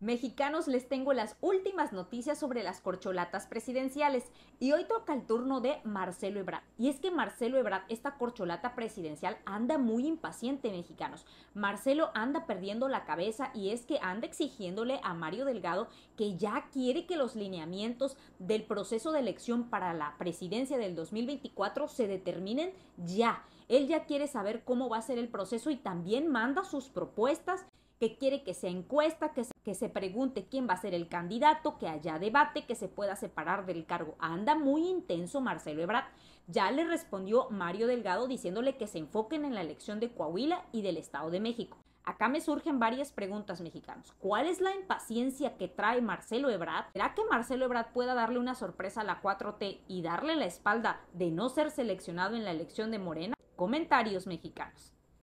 Mexicanos, les tengo las últimas noticias sobre las corcholatas presidenciales y hoy toca el turno de Marcelo Ebrard. Y es que Marcelo Ebrard, esta corcholata presidencial, anda muy impaciente, mexicanos. Marcelo anda perdiendo la cabeza y es que anda exigiéndole a Mario Delgado que ya quiere que los lineamientos del proceso de elección para la presidencia del 2024 se determinen ya. Él ya quiere saber cómo va a ser el proceso y también manda sus propuestas que quiere que se encuesta, que se, que se pregunte quién va a ser el candidato, que haya debate, que se pueda separar del cargo. Anda muy intenso Marcelo Ebrard. Ya le respondió Mario Delgado diciéndole que se enfoquen en la elección de Coahuila y del Estado de México. Acá me surgen varias preguntas mexicanos. ¿Cuál es la impaciencia que trae Marcelo Ebrard? ¿Será que Marcelo Ebrard pueda darle una sorpresa a la 4T y darle la espalda de no ser seleccionado en la elección de Morena? Comentarios mexicanos.